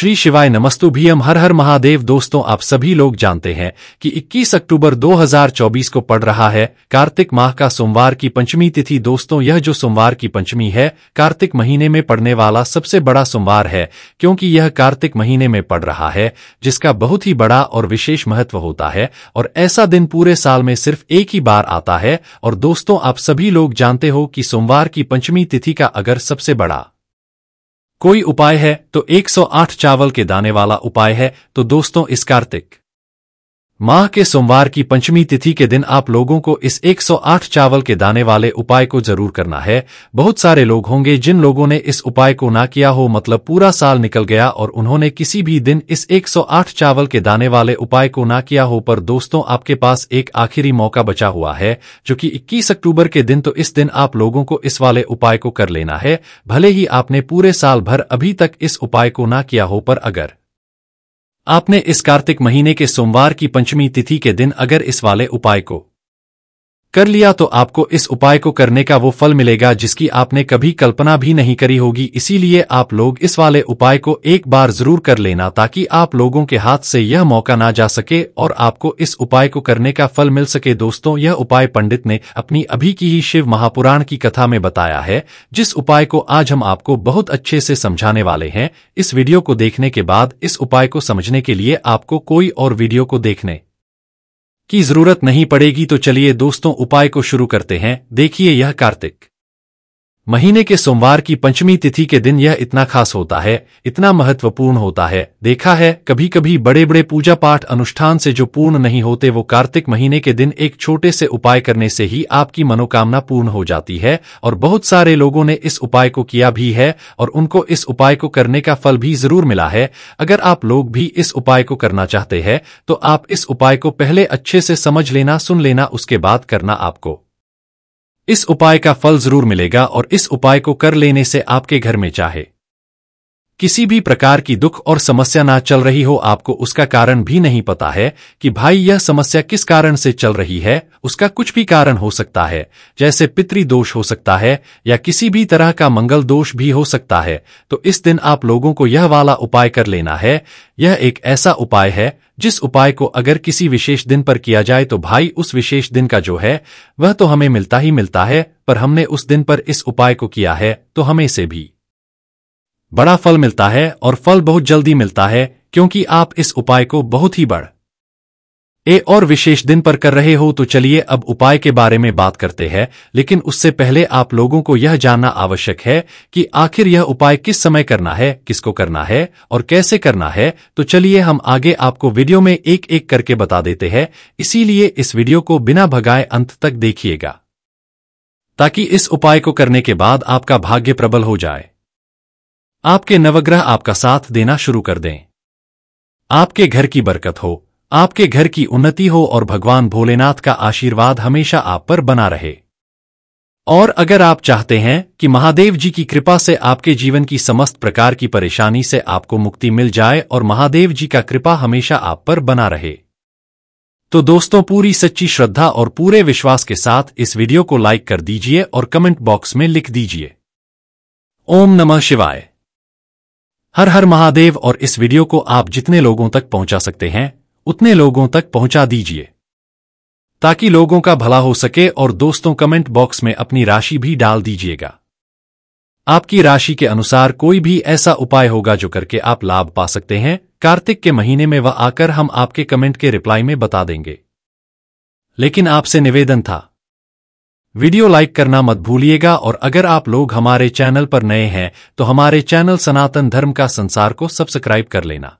श्री शिवाय नमस्तु भीम हर हर महादेव दोस्तों आप सभी लोग जानते हैं कि 21 अक्टूबर 2024 को पड़ रहा है कार्तिक माह का सोमवार की पंचमी तिथि दोस्तों यह जो सोमवार की पंचमी है कार्तिक महीने में पड़ने वाला सबसे बड़ा सोमवार है क्योंकि यह कार्तिक महीने में पड़ रहा है जिसका बहुत ही बड़ा और विशेष महत्व होता है और ऐसा दिन पूरे साल में सिर्फ एक ही बार आता है और दोस्तों आप सभी लोग जानते हो कि सोमवार की पंचमी तिथि का अगर सबसे बड़ा कोई उपाय है तो 108 चावल के दाने वाला उपाय है तो दोस्तों इस कार्तिक माह के सोमवार की पंचमी तिथि के दिन आप लोगों को इस 108 चावल के दाने वाले उपाय को जरूर करना है बहुत सारे लोग होंगे जिन लोगों ने इस उपाय को ना किया हो मतलब पूरा साल निकल गया और उन्होंने किसी भी दिन इस 108 चावल के दाने वाले उपाय को ना किया हो पर दोस्तों आपके पास एक आखिरी मौका बचा हुआ है जो की इक्कीस अक्टूबर के दिन तो इस दिन आप लोगों को इस वाले उपाय को कर लेना है भले ही आपने पूरे साल भर अभी तक इस उपाय को ना किया हो पर अगर आपने इस कार्तिक महीने के सोमवार की पंचमी तिथि के दिन अगर इस वाले उपाय को कर लिया तो आपको इस उपाय को करने का वो फल मिलेगा जिसकी आपने कभी कल्पना भी नहीं करी होगी इसीलिए आप लोग इस वाले उपाय को एक बार जरूर कर लेना ताकि आप लोगों के हाथ से यह मौका ना जा सके और आपको इस उपाय को करने का फल मिल सके दोस्तों यह उपाय पंडित ने अपनी अभी की ही शिव महापुराण की कथा में बताया है जिस उपाय को आज हम आपको बहुत अच्छे से समझाने वाले हैं इस वीडियो को देखने के बाद इस उपाय को समझने के लिए आपको कोई और वीडियो को देखने की जरूरत नहीं पड़ेगी तो चलिए दोस्तों उपाय को शुरू करते हैं देखिए यह कार्तिक महीने के सोमवार की पंचमी तिथि के दिन यह इतना खास होता है इतना महत्वपूर्ण होता है देखा है कभी कभी बड़े बड़े पूजा पाठ अनुष्ठान से जो पूर्ण नहीं होते वो कार्तिक महीने के दिन एक छोटे से उपाय करने से ही आपकी मनोकामना पूर्ण हो जाती है और बहुत सारे लोगों ने इस उपाय को किया भी है और उनको इस उपाय को करने का फल भी जरूर मिला है अगर आप लोग भी इस उपाय को करना चाहते हैं तो आप इस उपाय को पहले अच्छे से समझ लेना सुन लेना उसके बाद करना आपको इस उपाय का फल जरूर मिलेगा और इस उपाय को कर लेने से आपके घर में चाहे किसी भी प्रकार की दुख और समस्या ना चल रही हो आपको उसका कारण भी नहीं पता है कि भाई यह समस्या किस कारण से चल रही है उसका कुछ भी कारण हो सकता है जैसे पित्री दोष हो सकता है या किसी भी तरह का मंगल दोष भी हो सकता है तो इस दिन आप लोगों को यह वाला उपाय कर लेना है यह एक ऐसा उपाय है जिस उपाय को अगर किसी विशेष दिन पर किया जाए तो भाई उस विशेष दिन का जो है वह तो हमें मिलता ही मिलता है पर हमने उस दिन पर इस उपाय को किया है तो हमें इसे भी बड़ा फल मिलता है और फल बहुत जल्दी मिलता है क्योंकि आप इस उपाय को बहुत ही बढ़ ए और विशेष दिन पर कर रहे हो तो चलिए अब उपाय के बारे में बात करते हैं लेकिन उससे पहले आप लोगों को यह जानना आवश्यक है कि आखिर यह उपाय किस समय करना है किसको करना है और कैसे करना है तो चलिए हम आगे आपको वीडियो में एक एक करके बता देते हैं इसीलिए इस वीडियो को बिना भगाए अंत तक देखिएगा ताकि इस उपाय को करने के बाद आपका भाग्य प्रबल हो जाए आपके नवग्रह आपका साथ देना शुरू कर दें आपके घर की बरकत हो आपके घर की उन्नति हो और भगवान भोलेनाथ का आशीर्वाद हमेशा आप पर बना रहे और अगर आप चाहते हैं कि महादेव जी की कृपा से आपके जीवन की समस्त प्रकार की परेशानी से आपको मुक्ति मिल जाए और महादेव जी का कृपा हमेशा आप पर बना रहे तो दोस्तों पूरी सच्ची श्रद्धा और पूरे विश्वास के साथ इस वीडियो को लाइक कर दीजिए और कमेंट बॉक्स में लिख दीजिए ओम नमः शिवाय हर हर महादेव और इस वीडियो को आप जितने लोगों तक पहुंचा सकते हैं उतने लोगों तक पहुंचा दीजिए ताकि लोगों का भला हो सके और दोस्तों कमेंट बॉक्स में अपनी राशि भी डाल दीजिएगा आपकी राशि के अनुसार कोई भी ऐसा उपाय होगा जो करके आप लाभ पा सकते हैं कार्तिक के महीने में वह आकर हम आपके कमेंट के रिप्लाई में बता देंगे लेकिन आपसे निवेदन था वीडियो लाइक करना मत भूलिएगा और अगर आप लोग हमारे चैनल पर नए हैं तो हमारे चैनल सनातन धर्म का संसार को सब्सक्राइब कर लेना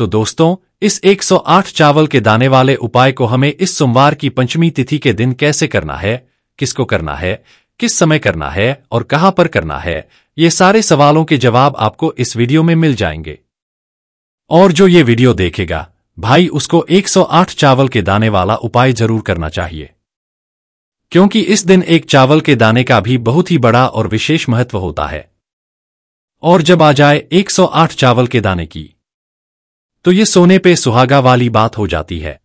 तो दोस्तों इस 108 चावल के दाने वाले उपाय को हमें इस सोमवार की पंचमी तिथि के दिन कैसे करना है किसको करना है किस समय करना है और कहां पर करना है ये सारे सवालों के जवाब आपको इस वीडियो में मिल जाएंगे और जो ये वीडियो देखेगा भाई उसको 108 चावल के दाने वाला उपाय जरूर करना चाहिए क्योंकि इस दिन एक चावल के दाने का भी बहुत ही बड़ा और विशेष महत्व होता है और जब आ जाए 108 चावल के दाने की तो ये सोने पे सुहागा वाली बात हो जाती है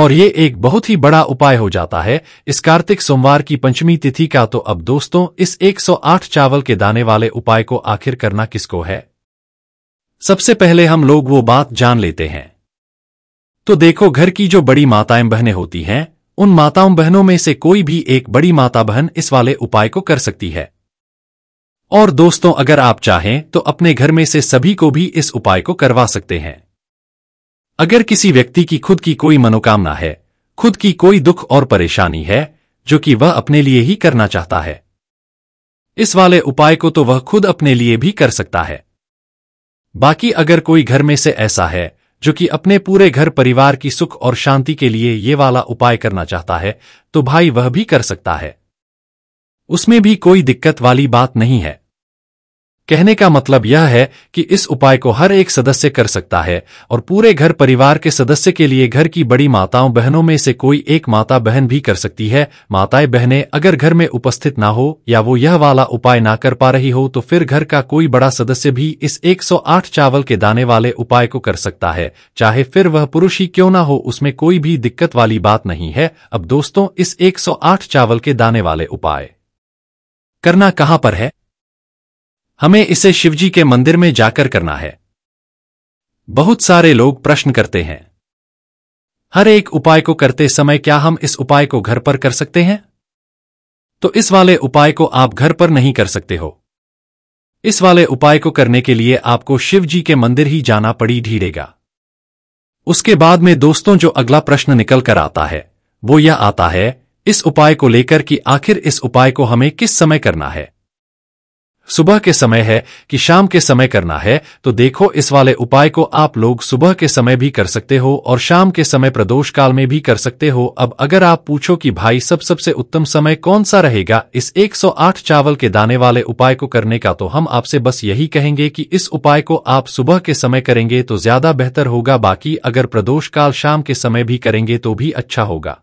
और ये एक बहुत ही बड़ा उपाय हो जाता है इस कार्तिक सोमवार की पंचमी तिथि का तो अब दोस्तों इस 108 चावल के दाने वाले उपाय को आखिर करना किसको है सबसे पहले हम लोग वो बात जान लेते हैं तो देखो घर की जो बड़ी माताएं बहनें होती हैं उन माताओं बहनों में से कोई भी एक बड़ी माता बहन इस वाले उपाय को कर सकती है और दोस्तों अगर आप चाहें तो अपने घर में से सभी को भी इस उपाय को करवा सकते हैं अगर किसी व्यक्ति की खुद की कोई मनोकामना है खुद की कोई दुख और परेशानी है जो कि वह अपने लिए ही करना चाहता है इस वाले उपाय को तो वह खुद अपने लिए भी कर सकता है बाकी अगर कोई घर में से ऐसा है जो कि अपने पूरे घर परिवार की सुख और शांति के लिए ये वाला उपाय करना चाहता है तो भाई वह भी कर सकता है उसमें भी कोई दिक्कत वाली बात नहीं है कहने का मतलब यह है कि इस उपाय को हर एक सदस्य कर सकता है और पूरे घर परिवार के सदस्य के लिए घर की बड़ी माताओं बहनों में से कोई एक माता बहन भी कर सकती है माताएं बहनें अगर घर में उपस्थित ना हो या वो यह वाला उपाय ना कर पा रही हो तो फिर घर का कोई बड़ा सदस्य भी इस 108 चावल के दाने वाले उपाय को कर सकता है चाहे फिर वह पुरुष ही क्यों ना हो उसमें कोई भी दिक्कत वाली बात नहीं है अब दोस्तों इस एक चावल के दाने वाले उपाय करना कहाँ पर है हमें इसे शिवजी के मंदिर में जाकर करना है बहुत सारे लोग प्रश्न करते हैं हर एक उपाय को करते समय क्या हम इस उपाय को घर पर कर सकते हैं तो इस वाले उपाय को आप घर पर नहीं कर सकते हो इस वाले उपाय को करने के लिए आपको शिव जी के मंदिर ही जाना पड़ी ढीरेगा उसके बाद में दोस्तों जो अगला प्रश्न निकल कर आता है वो यह आता है इस उपाय को लेकर कि आखिर इस उपाय को हमें किस समय करना है सुबह के समय है कि शाम के समय करना है तो देखो इस वाले उपाय को आप लोग सुबह के समय भी कर सकते हो और शाम के समय प्रदोष काल में भी कर सकते हो अब अगर आप पूछो कि भाई सब सबसे उत्तम समय कौन सा रहेगा इस 108 चावल के दाने वाले उपाय को करने का तो हम आपसे बस यही कहेंगे कि इस उपाय को आप सुबह के समय करेंगे तो ज्यादा बेहतर होगा बाकी अगर प्रदोष काल शाम के समय भी करेंगे तो भी अच्छा होगा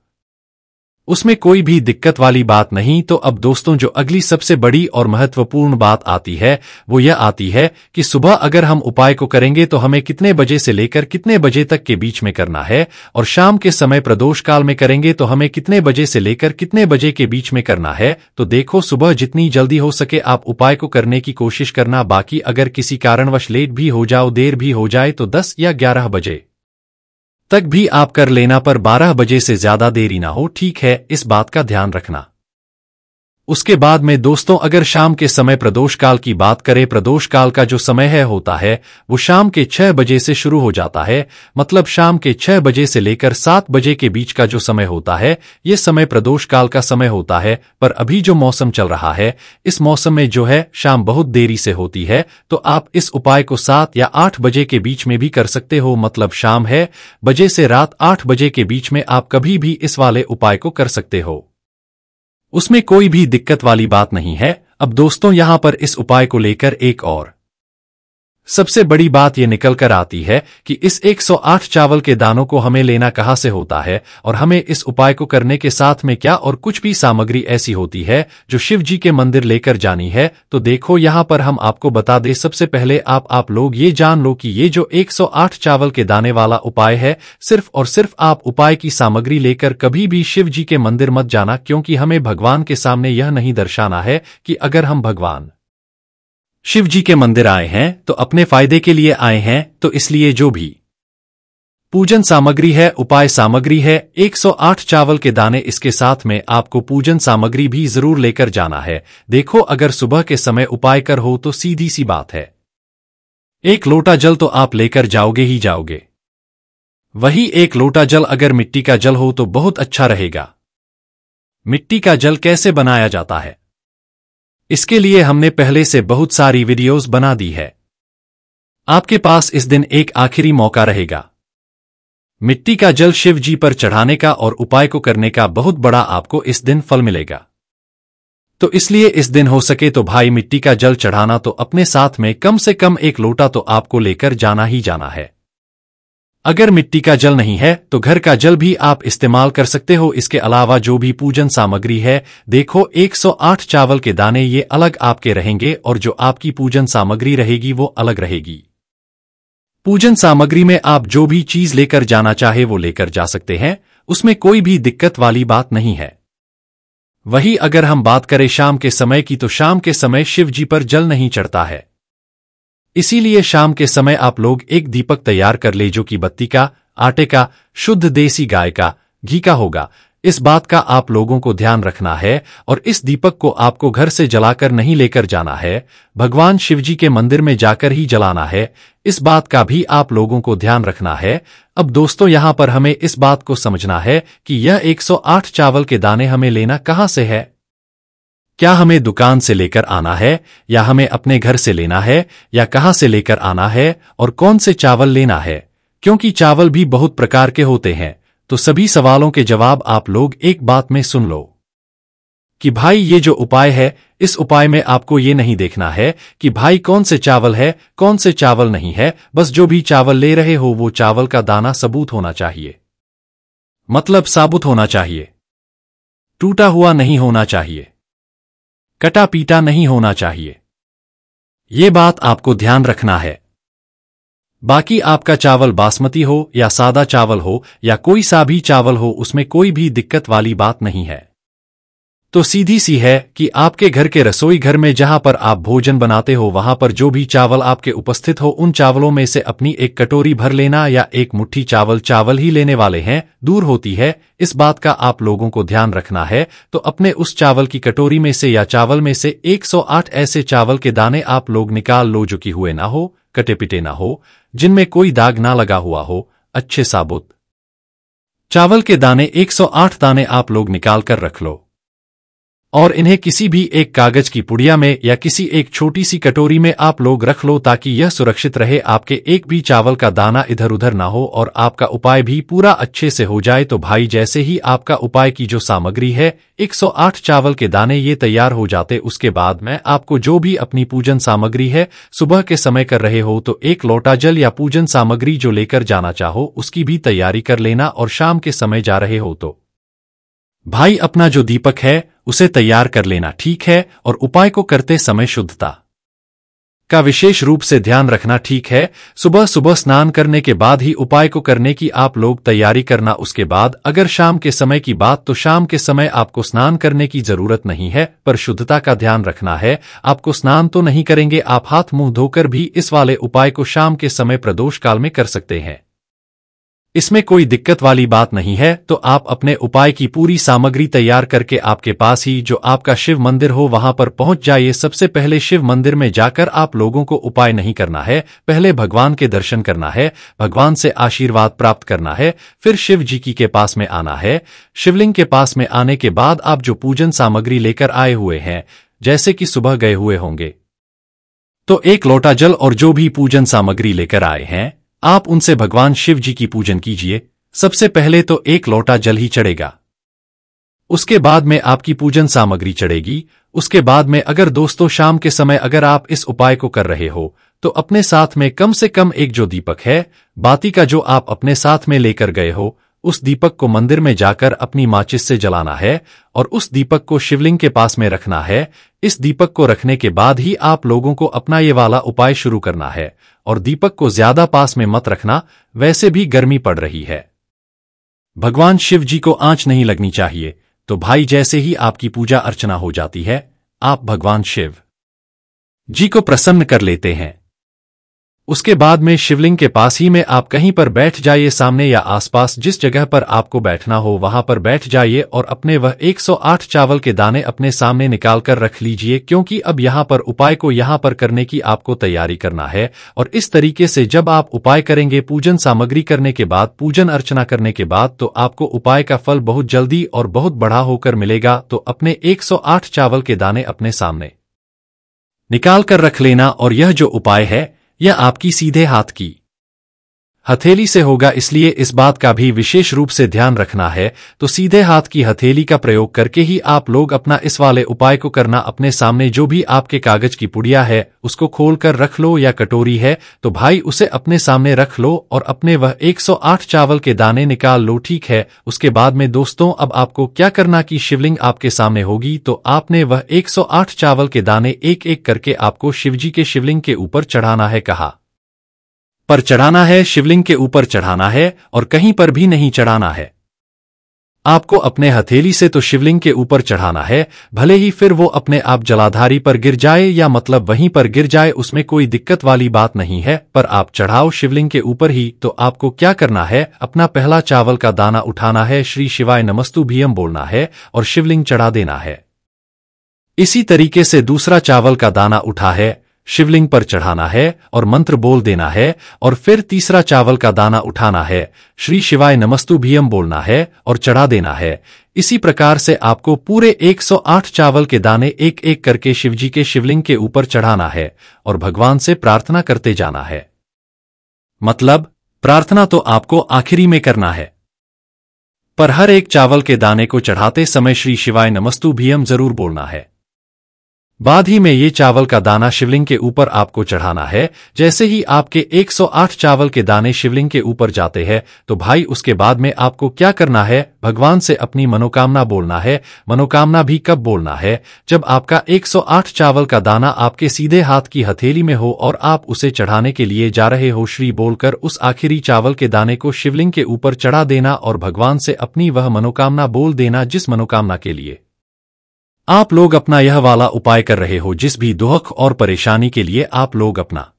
उसमें कोई भी दिक्कत वाली बात नहीं तो अब दोस्तों जो अगली सबसे बड़ी और महत्वपूर्ण बात आती है वो यह आती है कि सुबह अगर हम उपाय को करेंगे तो हमें कितने बजे से लेकर कितने बजे तक के बीच में करना है और शाम के समय प्रदोष काल में करेंगे तो हमें कितने बजे से लेकर कितने बजे के बीच में करना है तो देखो सुबह जितनी जल्दी हो सके आप उपाय को करने की कोशिश करना बाकी अगर किसी कारणवश लेट भी हो जाओ देर भी हो जाए तो दस या ग्यारह बजे तक भी आप कर लेना पर 12 बजे से ज्यादा देरी ना हो ठीक है इस बात का ध्यान रखना उसके बाद में दोस्तों अगर शाम के समय प्रदोष काल की बात करें प्रदोष काल का जो समय है होता है वो शाम के छह बजे से शुरू हो जाता है मतलब शाम के छह बजे से लेकर सात बजे के बीच का जो समय होता है ये समय प्रदोष काल का समय होता है पर अभी जो मौसम चल रहा है इस मौसम में जो है शाम बहुत देरी से होती है तो आप इस उपाय को सात या आठ बजे के बीच में भी कर सकते हो मतलब शाम है बजे से रात आठ बजे के बीच में आप कभी भी इस वाले उपाय को कर सकते हो उसमें कोई भी दिक्कत वाली बात नहीं है अब दोस्तों यहां पर इस उपाय को लेकर एक और सबसे बड़ी बात ये निकल कर आती है कि इस 108 चावल के दानों को हमें लेना कहाँ से होता है और हमें इस उपाय को करने के साथ में क्या और कुछ भी सामग्री ऐसी होती है जो शिव जी के मंदिर लेकर जानी है तो देखो यहाँ पर हम आपको बता दें सबसे पहले आप आप लोग ये जान लो कि ये जो 108 चावल के दाने वाला उपाय है सिर्फ और सिर्फ आप उपाय की सामग्री लेकर कभी भी शिव जी के मंदिर मत जाना क्योंकि हमें भगवान के सामने यह नहीं दर्शाना है कि अगर हम भगवान शिव जी के मंदिर आए हैं तो अपने फायदे के लिए आए हैं तो इसलिए जो भी पूजन सामग्री है उपाय सामग्री है 108 चावल के दाने इसके साथ में आपको पूजन सामग्री भी जरूर लेकर जाना है देखो अगर सुबह के समय उपाय कर हो तो सीधी सी बात है एक लोटा जल तो आप लेकर जाओगे ही जाओगे वही एक लोटा जल अगर मिट्टी का जल हो तो बहुत अच्छा रहेगा मिट्टी का जल कैसे बनाया जाता है इसके लिए हमने पहले से बहुत सारी वीडियोस बना दी है आपके पास इस दिन एक आखिरी मौका रहेगा मिट्टी का जल शिव जी पर चढ़ाने का और उपाय को करने का बहुत बड़ा आपको इस दिन फल मिलेगा तो इसलिए इस दिन हो सके तो भाई मिट्टी का जल चढ़ाना तो अपने साथ में कम से कम एक लोटा तो आपको लेकर जाना ही जाना है अगर मिट्टी का जल नहीं है तो घर का जल भी आप इस्तेमाल कर सकते हो इसके अलावा जो भी पूजन सामग्री है देखो 108 चावल के दाने ये अलग आपके रहेंगे और जो आपकी पूजन सामग्री रहेगी वो अलग रहेगी पूजन सामग्री में आप जो भी चीज लेकर जाना चाहे वो लेकर जा सकते हैं उसमें कोई भी दिक्कत वाली बात नहीं है वही अगर हम बात करें शाम के समय की तो शाम के समय शिव जी पर जल नहीं चढ़ता है इसीलिए शाम के समय आप लोग एक दीपक तैयार कर ले जो कि बत्ती का आटे का शुद्ध देसी गाय का घी का होगा इस बात का आप लोगों को ध्यान रखना है और इस दीपक को आपको घर से जलाकर नहीं लेकर जाना है भगवान शिवजी के मंदिर में जाकर ही जलाना है इस बात का भी आप लोगों को ध्यान रखना है अब दोस्तों यहाँ पर हमें इस बात को समझना है कि यह 108 चावल के दाने हमें लेना कहाँ से है क्या हमें दुकान से लेकर आना है या हमें अपने घर से लेना है या कहां से लेकर आना है और कौन से चावल लेना है क्योंकि चावल भी बहुत प्रकार के होते हैं तो सभी सवालों के जवाब आप लोग एक बात में सुन लो कि भाई ये जो उपाय है इस उपाय में आपको ये नहीं देखना है कि भाई कौन से चावल है कौन से चावल नहीं है बस जो भी चावल ले रहे हो वो चावल का दाना सबूत होना चाहिए मतलब साबुत होना चाहिए टूटा हुआ नहीं होना चाहिए कटा पीटा नहीं होना चाहिए ये बात आपको ध्यान रखना है बाकी आपका चावल बासमती हो या सादा चावल हो या कोई सा भी चावल हो उसमें कोई भी दिक्कत वाली बात नहीं है तो सीधी सी है कि आपके घर के रसोई घर में जहां पर आप भोजन बनाते हो वहां पर जो भी चावल आपके उपस्थित हो उन चावलों में से अपनी एक कटोरी भर लेना या एक मुट्ठी चावल चावल ही लेने वाले हैं दूर होती है इस बात का आप लोगों को ध्यान रखना है तो अपने उस चावल की कटोरी में से या चावल में से 108 ऐसे चावल के दाने आप लोग निकाल लो जो कि हुए ना हो कटे पिटे ना हो जिनमें कोई दाग ना लगा हुआ हो अच्छे साबुत चावल के दाने एक दाने आप लोग निकाल कर रख लो और इन्हें किसी भी एक कागज की पुड़िया में या किसी एक छोटी सी कटोरी में आप लोग रख लो ताकि यह सुरक्षित रहे आपके एक भी चावल का दाना इधर उधर ना हो और आपका उपाय भी पूरा अच्छे से हो जाए तो भाई जैसे ही आपका उपाय की जो सामग्री है 108 चावल के दाने ये तैयार हो जाते उसके बाद में आपको जो भी अपनी पूजन सामग्री है सुबह के समय कर रहे हो तो एक लोटा जल या पूजन सामग्री जो लेकर जाना चाहो उसकी भी तैयारी कर लेना और शाम के समय जा रहे हो तो भाई अपना जो दीपक है उसे तैयार कर लेना ठीक है और उपाय को करते समय शुद्धता का विशेष रूप से ध्यान रखना ठीक है सुबह सुबह स्नान करने के बाद ही उपाय को करने की आप लोग तैयारी करना उसके बाद अगर शाम के समय की बात तो शाम के समय आपको स्नान करने की जरूरत नहीं है पर शुद्धता का ध्यान रखना है आपको स्नान तो नहीं करेंगे आप हाथ मुंह धोकर भी इस वाले उपाय को शाम के समय प्रदोष काल में कर सकते हैं इसमें कोई दिक्कत वाली बात नहीं है तो आप अपने उपाय की पूरी सामग्री तैयार करके आपके पास ही जो आपका शिव मंदिर हो वहां पर पहुंच जाइए सबसे पहले शिव मंदिर में जाकर आप लोगों को उपाय नहीं करना है पहले भगवान के दर्शन करना है भगवान से आशीर्वाद प्राप्त करना है फिर शिव जी की के पास में आना है शिवलिंग के पास में आने के बाद आप जो पूजन सामग्री लेकर आए हुए हैं जैसे कि सुबह गए हुए होंगे तो एक लोटा जल और जो भी पूजन सामग्री लेकर आए हैं आप उनसे भगवान शिव जी की पूजन कीजिए सबसे पहले तो एक लोटा जल ही चढ़ेगा उसके बाद में आपकी पूजन सामग्री चढ़ेगी उसके बाद में अगर दोस्तों शाम के समय अगर आप इस उपाय को कर रहे हो तो अपने साथ में कम से कम एक जो दीपक है बाती का जो आप अपने साथ में लेकर गए हो उस दीपक को मंदिर में जाकर अपनी माचिस से जलाना है और उस दीपक को शिवलिंग के पास में रखना है इस दीपक को रखने के बाद ही आप लोगों को अपना ये वाला उपाय शुरू करना है और दीपक को ज्यादा पास में मत रखना वैसे भी गर्मी पड़ रही है भगवान शिव जी को आंच नहीं लगनी चाहिए तो भाई जैसे ही आपकी पूजा अर्चना हो जाती है आप भगवान शिव जी को प्रसन्न कर लेते हैं उसके बाद में शिवलिंग के पास ही में आप कहीं पर बैठ जाइए सामने या आसपास जिस जगह पर आपको बैठना हो वहां पर बैठ जाइए और अपने वह 108 चावल के दाने अपने सामने निकाल कर रख लीजिए क्योंकि अब यहां पर उपाय को यहां पर करने की आपको तैयारी करना है और इस तरीके से जब आप उपाय करेंगे पूजन सामग्री करने के बाद पूजन अर्चना करने के बाद तो आपको उपाय का फल बहुत जल्दी और बहुत बड़ा होकर मिलेगा तो अपने एक चावल के दाने अपने सामने निकाल कर रख लेना और यह जो उपाय है यह आपकी सीधे हाथ की हथेली से होगा इसलिए इस बात का भी विशेष रूप से ध्यान रखना है तो सीधे हाथ की हथेली का प्रयोग करके ही आप लोग अपना इस वाले उपाय को करना अपने सामने जो भी आपके कागज की पुड़िया है उसको खोल कर रख लो या कटोरी है तो भाई उसे अपने सामने रख लो और अपने वह 108 चावल के दाने निकाल लो ठीक है उसके बाद में दोस्तों अब आपको क्या करना की शिवलिंग आपके सामने होगी तो आपने वह एक चावल के दाने एक एक करके आपको शिव के शिवलिंग के ऊपर चढ़ाना है कहा पर चढ़ाना है शिवलिंग के ऊपर चढ़ाना है और कहीं पर भी नहीं चढ़ाना है आपको अपने हथेली से तो शिवलिंग के ऊपर चढ़ाना है भले ही फिर वो अपने आप जलाधारी पर गिर जाए या मतलब वहीं पर गिर जाए उसमें कोई दिक्कत वाली बात नहीं है पर आप चढ़ाओ शिवलिंग के ऊपर ही तो आपको क्या करना है अपना पहला चावल का दाना उठाना है श्री शिवाय नमस्तु भीम बोलना है और शिवलिंग चढ़ा देना है इसी तरीके से दूसरा चावल का दाना उठा है शिवलिंग पर चढ़ाना है और मंत्र बोल देना है और फिर तीसरा चावल का दाना उठाना है श्री शिवाय नमस्तु भीयम बोलना है और चढ़ा देना है इसी प्रकार से आपको पूरे 108 चावल के दाने एक एक करके शिवजी के शिवलिंग के ऊपर चढ़ाना है और भगवान से प्रार्थना करते जाना है मतलब प्रार्थना तो आपको आखिरी में करना है पर हर एक चावल के दाने को चढ़ाते समय श्री शिवाय नमस्तु भीयम जरूर बोलना है बाद ही में ये चावल का दाना शिवलिंग के ऊपर आपको चढ़ाना है जैसे ही आपके 108 चावल के दाने शिवलिंग के ऊपर जाते हैं तो भाई उसके बाद में आपको क्या करना है भगवान से अपनी मनोकामना बोलना है मनोकामना भी कब बोलना है जब आपका 108 चावल का दाना आपके सीधे हाथ की हथेली में हो और आप उसे चढ़ाने के लिए जा रहे हो श्री बोलकर उस आखिरी चावल के दाने को शिवलिंग के ऊपर चढ़ा देना और भगवान से अपनी वह मनोकामना बोल देना जिस मनोकामना के लिए आप लोग अपना यह वाला उपाय कर रहे हो जिस भी दुख और परेशानी के लिए आप लोग अपना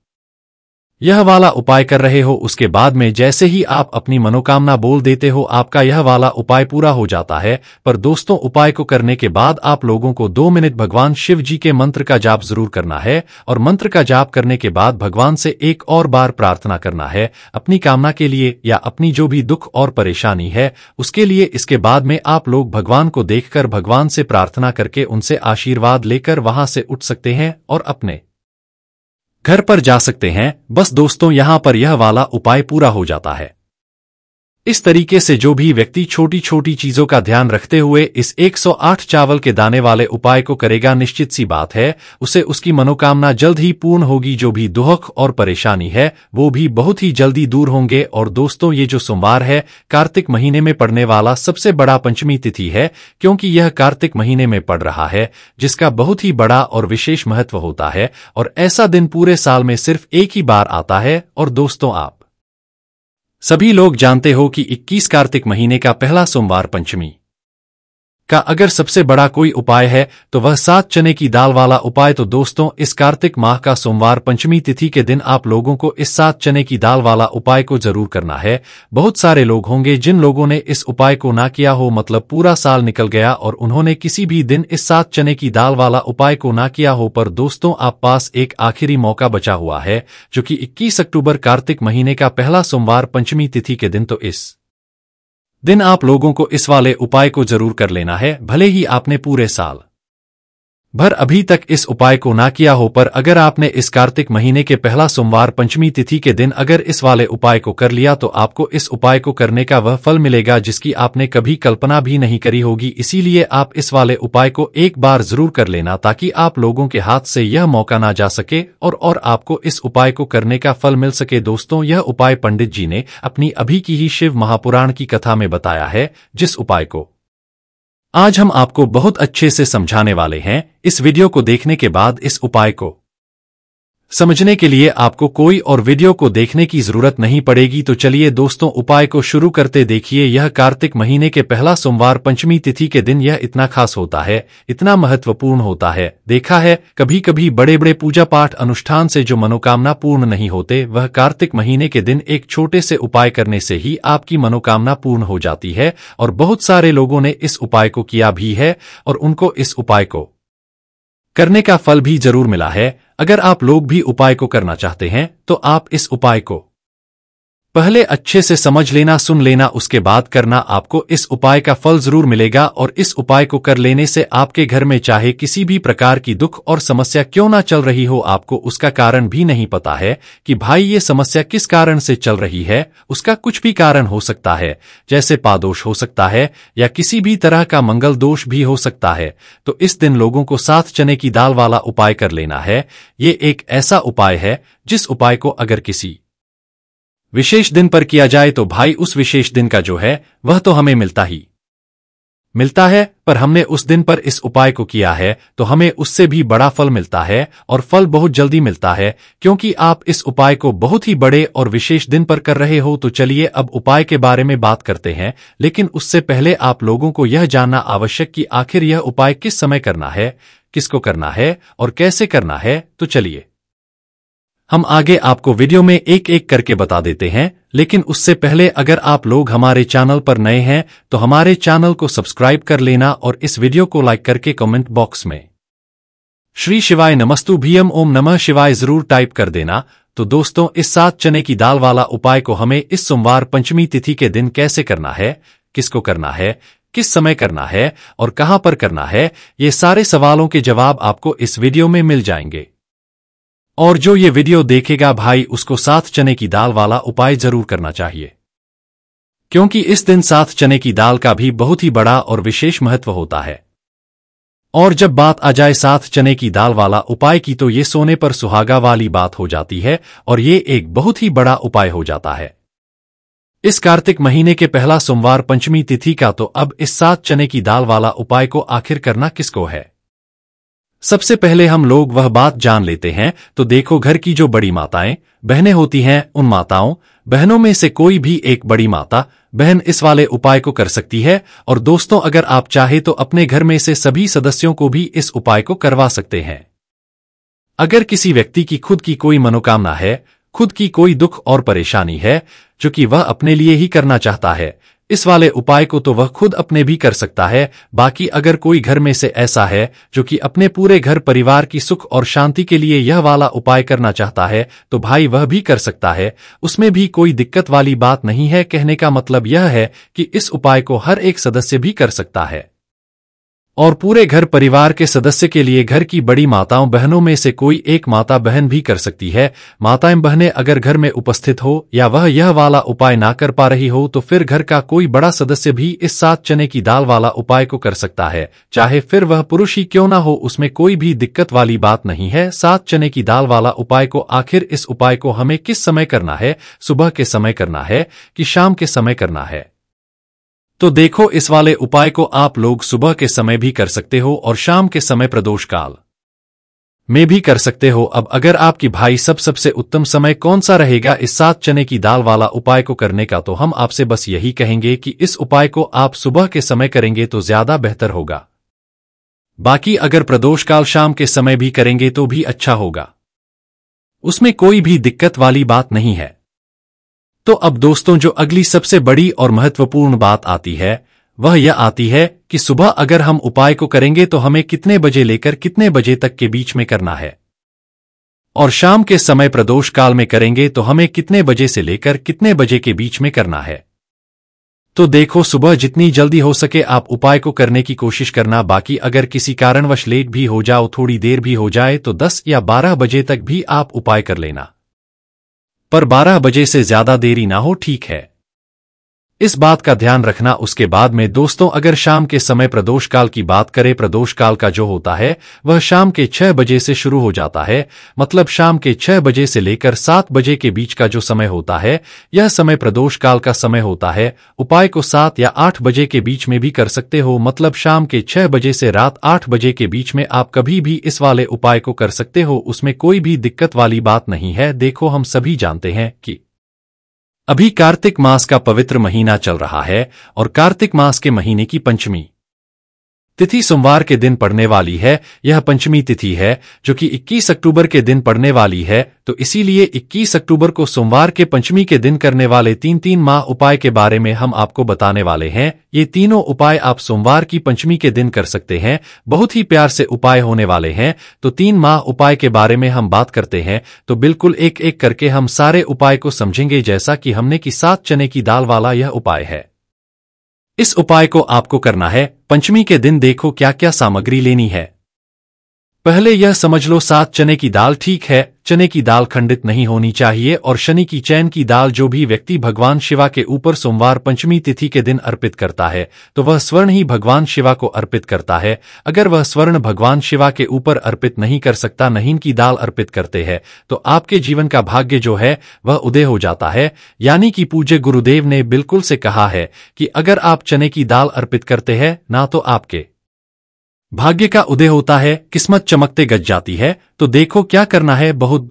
यह वाला उपाय कर रहे हो उसके बाद में जैसे ही आप अपनी मनोकामना बोल देते हो आपका यह वाला उपाय पूरा हो जाता है पर दोस्तों उपाय को करने के बाद आप लोगों को दो मिनट भगवान शिव जी के मंत्र का जाप जरूर करना है और मंत्र का जाप करने के बाद भगवान से एक और बार प्रार्थना करना है अपनी कामना के लिए या अपनी जो भी दुख और परेशानी है उसके लिए इसके बाद में आप लोग भगवान को देखकर भगवान से प्रार्थना करके उनसे आशीर्वाद लेकर वहां से उठ सकते हैं और अपने घर पर जा सकते हैं बस दोस्तों यहाँ पर यह वाला उपाय पूरा हो जाता है इस तरीके से जो भी व्यक्ति छोटी छोटी चीजों का ध्यान रखते हुए इस 108 चावल के दाने वाले उपाय को करेगा निश्चित सी बात है उसे उसकी मनोकामना जल्द ही पूर्ण होगी जो भी दुहक और परेशानी है वो भी बहुत ही जल्दी दूर होंगे और दोस्तों ये जो सोमवार है कार्तिक महीने में पड़ने वाला सबसे बड़ा पंचमी तिथि है क्योंकि यह कार्तिक महीने में पड़ रहा है जिसका बहुत ही बड़ा और विशेष महत्व होता है और ऐसा दिन पूरे साल में सिर्फ एक ही बार आता है और दोस्तों आप सभी लोग जानते हो कि 21 कार्तिक महीने का पहला सोमवार पंचमी का अगर सबसे बड़ा कोई उपाय है तो वह सात चने की दाल वाला उपाय तो दोस्तों इस कार्तिक माह का सोमवार पंचमी तिथि के दिन आप लोगों को इस सात चने की दाल वाला उपाय को जरूर करना है बहुत सारे लोग होंगे जिन लोगों ने इस उपाय को ना किया हो मतलब पूरा साल निकल गया और उन्होंने किसी भी दिन इस सात चने की दाल वाला उपाय को ना किया हो पर दोस्तों आप पास एक आखिरी मौका बचा हुआ है जो की इक्कीस अक्टूबर कार्तिक महीने का पहला सोमवार पंचमी तिथि के दिन तो इस दिन आप लोगों को इस वाले उपाय को जरूर कर लेना है भले ही आपने पूरे साल भर अभी तक इस उपाय को ना किया हो पर अगर आपने इस कार्तिक महीने के पहला सोमवार पंचमी तिथि के दिन अगर इस वाले उपाय को कर लिया तो आपको इस उपाय को करने का वह फल मिलेगा जिसकी आपने कभी कल्पना भी नहीं करी होगी इसीलिए आप इस वाले उपाय को एक बार जरूर कर लेना ताकि आप लोगों के हाथ से यह मौका ना जा सके और और आपको इस उपाय को करने का फल मिल सके दोस्तों यह उपाय पंडित जी ने अपनी अभी की ही शिव महापुराण की कथा में बताया है जिस उपाय को आज हम आपको बहुत अच्छे से समझाने वाले हैं इस वीडियो को देखने के बाद इस उपाय को समझने के लिए आपको कोई और वीडियो को देखने की जरूरत नहीं पड़ेगी तो चलिए दोस्तों उपाय को शुरू करते देखिए यह कार्तिक महीने के पहला सोमवार पंचमी तिथि के दिन यह इतना खास होता है इतना महत्वपूर्ण होता है देखा है कभी कभी बड़े बड़े पूजा पाठ अनुष्ठान से जो मनोकामना पूर्ण नहीं होते वह कार्तिक महीने के दिन एक छोटे से उपाय करने से ही आपकी मनोकामना पूर्ण हो जाती है और बहुत सारे लोगों ने इस उपाय को किया भी है और उनको इस उपाय को करने का फल भी जरूर मिला है अगर आप लोग भी उपाय को करना चाहते हैं तो आप इस उपाय को पहले अच्छे से समझ लेना सुन लेना उसके बाद करना आपको इस उपाय का फल जरूर मिलेगा और इस उपाय को कर लेने से आपके घर में चाहे किसी भी प्रकार की दुख और समस्या क्यों ना चल रही हो आपको उसका कारण भी नहीं पता है कि भाई ये समस्या किस कारण से चल रही है उसका कुछ भी कारण हो सकता है जैसे पादोष हो सकता है या किसी भी तरह का मंगल दोष भी हो सकता है तो इस दिन लोगों को साथ चने की दाल वाला उपाय कर लेना है ये एक ऐसा उपाय है जिस उपाय को अगर किसी विशेष दिन पर किया जाए तो भाई उस विशेष दिन का जो है वह तो हमें मिलता ही मिलता है पर हमने उस दिन पर इस उपाय को किया है तो हमें उससे भी बड़ा फल मिलता है और फल बहुत जल्दी मिलता है क्योंकि आप इस उपाय को बहुत ही बड़े और विशेष दिन पर कर रहे हो तो चलिए अब उपाय के बारे में बात करते हैं लेकिन उससे पहले आप लोगों को यह जानना आवश्यक कि आखिर यह उपाय किस समय करना है किसको करना है और कैसे करना है तो चलिए हम आगे आपको वीडियो में एक एक करके बता देते हैं लेकिन उससे पहले अगर आप लोग हमारे चैनल पर नए हैं तो हमारे चैनल को सब्सक्राइब कर लेना और इस वीडियो को लाइक करके कमेंट बॉक्स में श्री शिवाय नमस्तु भीम ओम नमः शिवाय जरूर टाइप कर देना तो दोस्तों इस साथ चने की दाल वाला उपाय को हमें इस सोमवार पंचमी तिथि के दिन कैसे करना है किसको करना है किस समय करना है और कहाँ पर करना है ये सारे सवालों के जवाब आपको इस वीडियो में मिल जाएंगे और जो ये वीडियो देखेगा भाई उसको साथ चने की दाल वाला उपाय जरूर करना चाहिए क्योंकि इस दिन साथ चने की दाल का भी बहुत ही बड़ा और विशेष महत्व होता है और जब बात आ जाए साथ चने की दाल वाला उपाय की तो ये सोने पर सुहागा वाली बात हो जाती है और ये एक बहुत ही बड़ा उपाय हो जाता है इस कार्तिक महीने के पहला सोमवार पंचमी तिथि का तो अब इस साथ चने की दाल वाला उपाय को आखिर करना किसको है सबसे पहले हम लोग वह बात जान लेते हैं तो देखो घर की जो बड़ी माताएं बहनें होती हैं उन माताओं बहनों में से कोई भी एक बड़ी माता बहन इस वाले उपाय को कर सकती है और दोस्तों अगर आप चाहे तो अपने घर में से सभी सदस्यों को भी इस उपाय को करवा सकते हैं अगर किसी व्यक्ति की खुद की कोई मनोकामना है खुद की कोई दुख और परेशानी है जो कि वह अपने लिए ही करना चाहता है इस वाले उपाय को तो वह खुद अपने भी कर सकता है बाकी अगर कोई घर में से ऐसा है जो कि अपने पूरे घर परिवार की सुख और शांति के लिए यह वाला उपाय करना चाहता है तो भाई वह भी कर सकता है उसमें भी कोई दिक्कत वाली बात नहीं है कहने का मतलब यह है कि इस उपाय को हर एक सदस्य भी कर सकता है और पूरे घर परिवार के सदस्य के लिए घर की बड़ी माताओं बहनों में से कोई एक माता बहन भी कर सकती है माताएं बहनें अगर घर में उपस्थित हो या वह यह वाला उपाय ना कर पा रही हो तो फिर घर का कोई बड़ा सदस्य भी इस साथ चने की दाल वाला उपाय को कर सकता है चाहे फिर वह पुरुष ही क्यों ना हो उसमें कोई भी दिक्कत वाली बात नहीं है सात चने की दाल वाला उपाय को आखिर इस उपाय को हमें किस समय करना है सुबह के समय करना है कि शाम के समय करना है तो देखो इस वाले उपाय को आप लोग सुबह के समय भी कर सकते हो और शाम के समय प्रदोष काल में भी कर सकते हो अब अगर आपकी भाई सब सबसे उत्तम समय कौन सा रहेगा इस सात चने की दाल वाला उपाय को करने का तो हम आपसे बस यही कहेंगे कि इस उपाय को आप सुबह के समय करेंगे तो ज्यादा बेहतर होगा बाकी अगर प्रदोष काल शाम के समय भी करेंगे तो भी अच्छा होगा उसमें कोई भी दिक्कत वाली बात नहीं है तो अब दोस्तों जो अगली सबसे बड़ी और महत्वपूर्ण बात आती है वह यह आती है कि सुबह अगर हम उपाय को करेंगे तो हमें कितने बजे लेकर कितने बजे तक के बीच में करना है और शाम के समय प्रदोष काल में करेंगे तो हमें कितने बजे से लेकर कितने बजे के बीच में करना है तो देखो सुबह जितनी जल्दी हो सके आप उपाय को करने की कोशिश करना बाकी अगर किसी कारणवश लेट भी हो जाओ थोड़ी देर भी हो जाए तो 10 या 12 बजे तक भी आप उपाय कर लेना पर बारह बजे से ज्यादा देरी ना हो ठीक है इस बात का ध्यान रखना उसके बाद में दोस्तों अगर शाम के समय प्रदोष काल की बात करें प्रदोष काल का जो होता है वह शाम के छह बजे से शुरू हो जाता है मतलब शाम के छह बजे से लेकर सात बजे के बीच का जो समय होता है यह समय प्रदोष काल का समय होता है उपाय को सात या आठ बजे के बीच में भी कर सकते हो मतलब शाम के छह बजे से रात आठ बजे के बीच में आप कभी भी इस वाले उपाय को कर सकते हो उसमें कोई भी दिक्कत वाली बात नहीं है देखो हम सभी जानते हैं कि अभी कार्तिक मास का पवित्र महीना चल रहा है और कार्तिक मास के महीने की पंचमी तिथि सोमवार के दिन पड़ने वाली है यह पंचमी तिथि है जो कि 21 अक्टूबर के दिन पड़ने वाली है तो इसीलिए 21 अक्टूबर को सोमवार के पंचमी के दिन करने वाले तीन तीन माह उपाय के बारे में हम आपको बताने वाले हैं ये तीनों उपाय आप सोमवार की पंचमी के दिन कर सकते हैं बहुत ही प्यार से उपाय होने वाले हैं तो तीन माह उपाय के बारे में हम बात करते हैं तो बिल्कुल एक एक करके हम सारे उपाय को समझेंगे जैसा कि हमने की सात चने की दाल वाला यह उपाय है इस उपाय को आपको करना है पंचमी के दिन देखो क्या क्या सामग्री लेनी है पहले यह समझ लो सात चने की दाल ठीक है चने की दाल खंडित नहीं होनी चाहिए और शनि की चैन की दाल जो भी व्यक्ति भगवान शिवा के ऊपर सोमवार पंचमी तिथि के दिन अर्पित करता है तो वह स्वर्ण ही भगवान शिवा को अर्पित करता है अगर वह स्वर्ण भगवान शिवा के ऊपर अर्पित नहीं कर सकता नहीं की दाल अर्पित करते हैं तो आपके जीवन का भाग्य जो है वह उदय हो जाता है यानी कि पूज्य गुरुदेव ने बिल्कुल से कहा है कि अगर आप चने की दाल अर्पित करते हैं ना तो आपके भाग्य का उदय होता है किस्मत चमकते गज जाती है तो देखो क्या करना है बहुत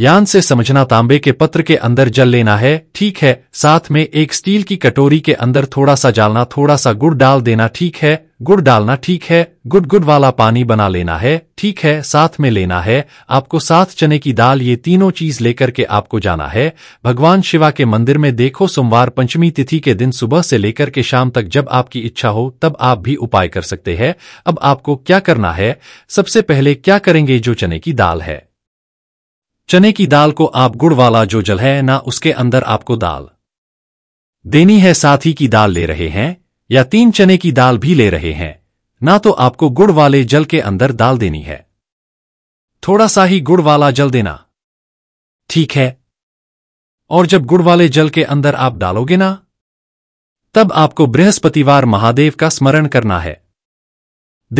यान से समझना तांबे के पत्र के अंदर जल लेना है ठीक है साथ में एक स्टील की कटोरी के अंदर थोड़ा सा जालना थोड़ा सा गुड़ डाल देना ठीक है गुड़ डालना ठीक है गुड गुड वाला पानी बना लेना है ठीक है साथ में लेना है आपको साथ चने की दाल ये तीनों चीज लेकर के आपको जाना है भगवान शिवा के मंदिर में देखो सोमवार पंचमी तिथि के दिन सुबह से लेकर के शाम तक जब आपकी इच्छा हो तब आप भी उपाय कर सकते हैं अब आपको क्या करना है सबसे पहले क्या करेंगे जो चने की दाल है चने की दाल को आप गुड़ वाला जो जल है ना उसके अंदर आपको दाल देनी है साथ ही की दाल ले रहे हैं या तीन चने की दाल भी ले रहे हैं ना तो आपको गुड़ वाले जल के अंदर दाल देनी है थोड़ा सा ही गुड़ वाला जल देना ठीक है और जब गुड़ वाले जल के अंदर आप डालोगे ना तब आपको बृहस्पतिवार महादेव का स्मरण करना है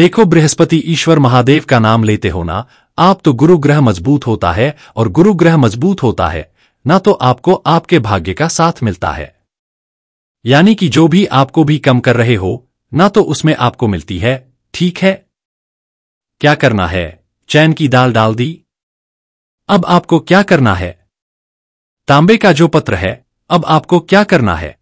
देखो बृहस्पति ईश्वर महादेव का नाम लेते हो ना आप तो गुरु ग्रह मजबूत होता है और गुरु ग्रह मजबूत होता है ना तो आपको आपके भाग्य का साथ मिलता है यानी कि जो भी आपको भी कम कर रहे हो ना तो उसमें आपको मिलती है ठीक है क्या करना है चैन की दाल डाल दी अब आपको क्या करना है तांबे का जो पत्र है अब आपको क्या करना है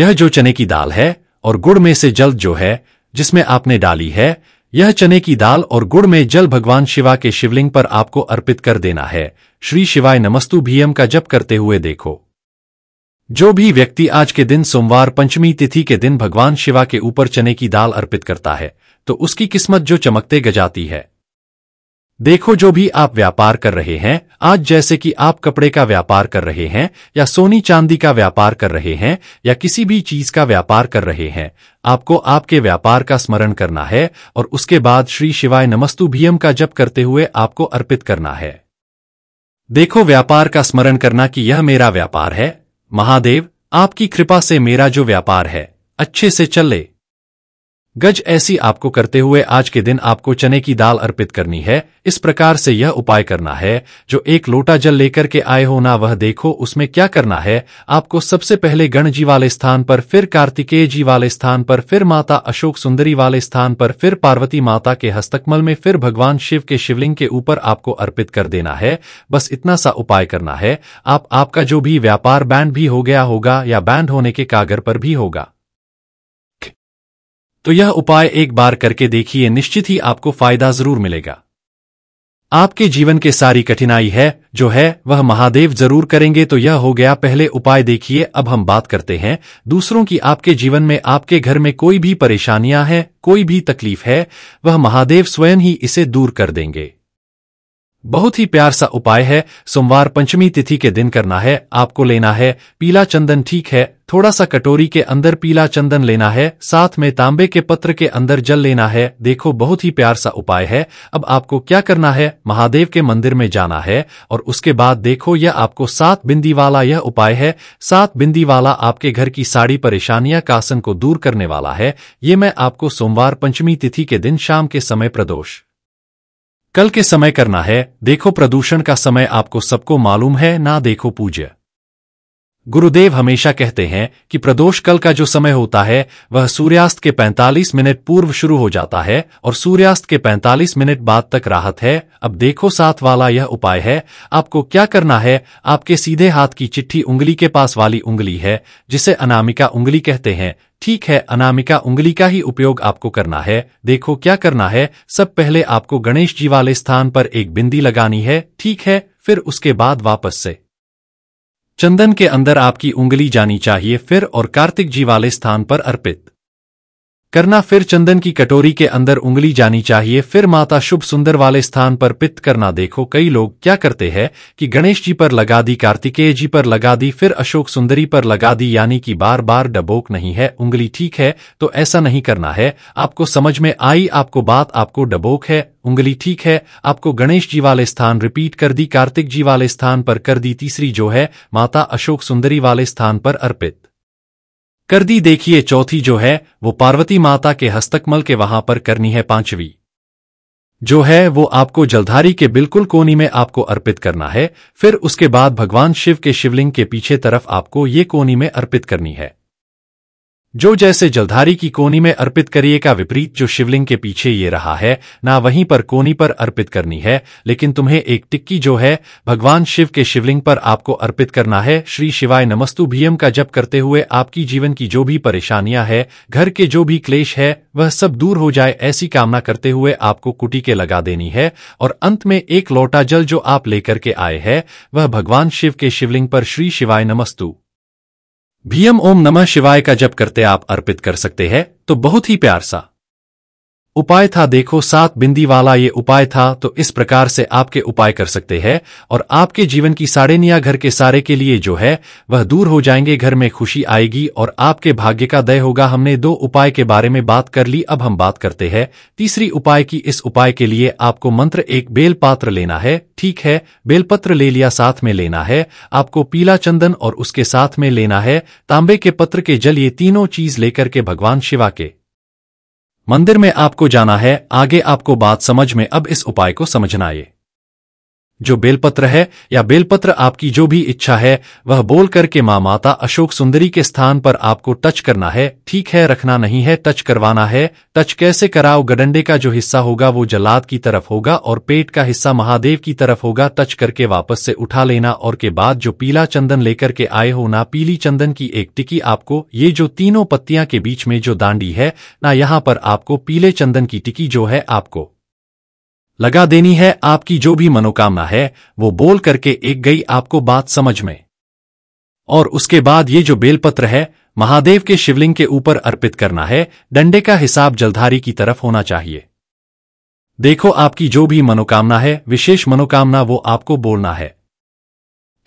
यह जो चने की दाल है और गुड़ में से जल्द जो है जिसमें आपने डाली है यह चने की दाल और गुड़ में जल भगवान शिवा के शिवलिंग पर आपको अर्पित कर देना है श्री शिवाय नमस्तु भीयम का जप करते हुए देखो जो भी व्यक्ति आज के दिन सोमवार पंचमी तिथि के दिन भगवान शिवा के ऊपर चने की दाल अर्पित करता है तो उसकी किस्मत जो चमकते गजाती है देखो जो भी आप व्यापार कर रहे हैं आज जैसे कि आप कपड़े का व्यापार कर रहे हैं या सोनी चांदी का व्यापार कर रहे हैं या किसी भी चीज का व्यापार कर रहे हैं आपको आपके व्यापार का स्मरण करना है और उसके बाद श्री शिवाय नमस्तु भीम का जप करते हुए आपको अर्पित करना है देखो व्यापार का स्मरण करना कि यह मेरा व्यापार है महादेव आपकी कृपा से मेरा जो व्यापार है अच्छे से चले गज ऐसी आपको करते हुए आज के दिन आपको चने की दाल अर्पित करनी है इस प्रकार से यह उपाय करना है जो एक लोटा जल लेकर के आए हो ना वह देखो उसमें क्या करना है आपको सबसे पहले गण जी वाले स्थान पर फिर कार्तिकेय जी वाले स्थान पर फिर माता अशोक सुंदरी वाले स्थान पर फिर पार्वती माता के हस्तकमल में फिर भगवान शिव के शिवलिंग के ऊपर आपको अर्पित कर देना है बस इतना सा उपाय करना है आप आपका जो भी व्यापार बैंड भी हो गया होगा या बैंड होने के कागर पर भी होगा तो यह उपाय एक बार करके देखिए निश्चित ही आपको फायदा जरूर मिलेगा आपके जीवन के सारी कठिनाई है जो है वह महादेव जरूर करेंगे तो यह हो गया पहले उपाय देखिए अब हम बात करते हैं दूसरों की आपके जीवन में आपके घर में कोई भी परेशानियां हैं कोई भी तकलीफ है वह महादेव स्वयं ही इसे दूर कर देंगे बहुत ही प्यार सा उपाय है सोमवार पंचमी तिथि के दिन करना है आपको लेना है पीला चंदन ठीक है थोड़ा सा कटोरी के अंदर पीला चंदन लेना है साथ में तांबे के पत्र के अंदर जल लेना है देखो बहुत ही प्यार सा उपाय है अब आपको क्या करना है महादेव के मंदिर में जाना है और उसके बाद देखो यह आपको सात बिंदी वाला यह उपाय है सात बिंदी वाला आपके घर की साड़ी परेशानियां कासन को दूर करने वाला है ये मैं आपको सोमवार पंचमी तिथि के दिन शाम के समय प्रदोष कल के समय करना है देखो प्रदूषण का समय आपको सबको मालूम है ना देखो पूज्य गुरुदेव हमेशा कहते हैं कि प्रदोष कल का जो समय होता है वह सूर्यास्त के 45 मिनट पूर्व शुरू हो जाता है और सूर्यास्त के 45 मिनट बाद तक राहत है अब देखो साथ वाला यह उपाय है आपको क्या करना है आपके सीधे हाथ की चिट्ठी उंगली के पास वाली उंगली है जिसे अनामिका उंगली कहते हैं ठीक है अनामिका उंगली का ही उपयोग आपको करना है देखो क्या करना है सब पहले आपको गणेश जी वाले स्थान पर एक बिंदी लगानी है ठीक है फिर उसके बाद वापस से चंदन के अंदर आपकी उंगली जानी चाहिए फिर और कार्तिक जी वाले स्थान पर अर्पित करना फिर चंदन की कटोरी के अंदर उंगली जानी चाहिए फिर माता शुभ सुंदर वाले स्थान पर पित्त करना देखो कई लोग क्या करते हैं कि गणेश जी पर लगा दी कार्तिकेय जी पर लगा दी फिर अशोक सुंदरी पर लगा दी यानी कि बार बार डबोक नहीं है उंगली ठीक है तो ऐसा नहीं करना है आपको समझ में आई आपको बात आपको डबोक है उंगली ठीक है आपको गणेश जी वाले स्थान रिपीट कर दी कार्तिक जी वाले स्थान पर कर दी तीसरी जो है माता अशोक सुंदरी वाले स्थान पर अर्पित कर दी देखिए चौथी जो है वो पार्वती माता के हस्तकमल के वहां पर करनी है पांचवी जो है वो आपको जलधारी के बिल्कुल कोनी में आपको अर्पित करना है फिर उसके बाद भगवान शिव के शिवलिंग के पीछे तरफ आपको ये कोनी में अर्पित करनी है जो जैसे जलधारी की कोनी में अर्पित करिए का विपरीत जो शिवलिंग के पीछे ये रहा है ना वहीं पर कोनी पर अर्पित करनी है लेकिन तुम्हें एक टिक्की जो है भगवान शिव के शिवलिंग पर आपको अर्पित करना है श्री शिवाय नमस्तु भीम का जप करते हुए आपकी जीवन की जो भी परेशानियां है घर के जो भी क्लेश है वह सब दूर हो जाए ऐसी कामना करते हुए आपको कुटी के लगा देनी है और अंत में एक लोटा जल जो आप लेकर के आए है वह भगवान शिव के शिवलिंग पर श्री शिवाय नमस्तु भीम ओम नमः शिवाय का जप करते आप अर्पित कर सकते हैं तो बहुत ही प्यार सा उपाय था देखो सात बिंदी वाला ये उपाय था तो इस प्रकार से आपके उपाय कर सकते हैं और आपके जीवन की साड़े निया घर के सारे के लिए जो है वह दूर हो जाएंगे घर में खुशी आएगी और आपके भाग्य का दय होगा हमने दो उपाय के बारे में बात कर ली अब हम बात करते हैं तीसरी उपाय की इस उपाय के लिए आपको मंत्र एक बेलपात्र लेना है ठीक है बेलपत्र ले लिया साथ में लेना है आपको पीला चंदन और उसके साथ में लेना है तांबे के पत्र के जल ये तीनों चीज लेकर के भगवान शिवा के मंदिर में आपको जाना है आगे आपको बात समझ में अब इस उपाय को समझना ये जो बेलपत्र है या बेलपत्र आपकी जो भी इच्छा है वह बोल करके माँ माता अशोक सुंदरी के स्थान पर आपको टच करना है ठीक है रखना नहीं है टच करवाना है टच कैसे कराओ गडंडे का जो हिस्सा होगा वो जलाद की तरफ होगा और पेट का हिस्सा महादेव की तरफ होगा टच करके वापस से उठा लेना और के बाद जो पीला चंदन लेकर के आए हो ना पीली चंदन की एक टिकी आपको ये जो तीनों पत्तियां के बीच में जो दांडी है ना यहाँ पर आपको पीले चंदन की टिकी जो है आपको लगा देनी है आपकी जो भी मनोकामना है वो बोल करके एक गई आपको बात समझ में और उसके बाद ये जो बेलपत्र है महादेव के शिवलिंग के ऊपर अर्पित करना है डंडे का हिसाब जलधारी की तरफ होना चाहिए देखो आपकी जो भी मनोकामना है विशेष मनोकामना वो आपको बोलना है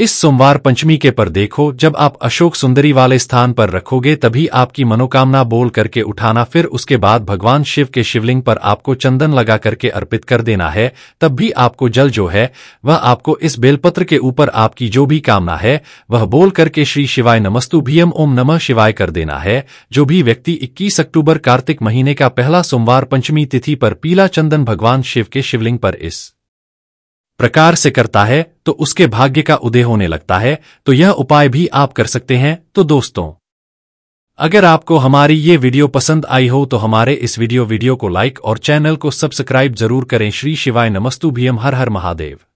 इस सोमवार पंचमी के पर देखो जब आप अशोक सुंदरी वाले स्थान पर रखोगे तभी आपकी मनोकामना बोल करके उठाना फिर उसके बाद भगवान शिव के शिवलिंग पर आपको चंदन लगा करके अर्पित कर देना है तब भी आपको जल जो है वह आपको इस बेलपत्र के ऊपर आपकी जो भी कामना है वह बोल करके श्री शिवाय नमस्तु भीम ओम नम शिवाय कर देना है जो भी व्यक्ति इक्कीस अक्टूबर कार्तिक महीने का पहला सोमवार पंचमी तिथि पर पीला चंदन भगवान शिव के शिवलिंग पर इस प्रकार से करता है तो उसके भाग्य का उदय होने लगता है तो यह उपाय भी आप कर सकते हैं तो दोस्तों अगर आपको हमारी ये वीडियो पसंद आई हो तो हमारे इस वीडियो वीडियो को लाइक और चैनल को सब्सक्राइब जरूर करें श्री शिवाय नमस्तु भीम हर हर महादेव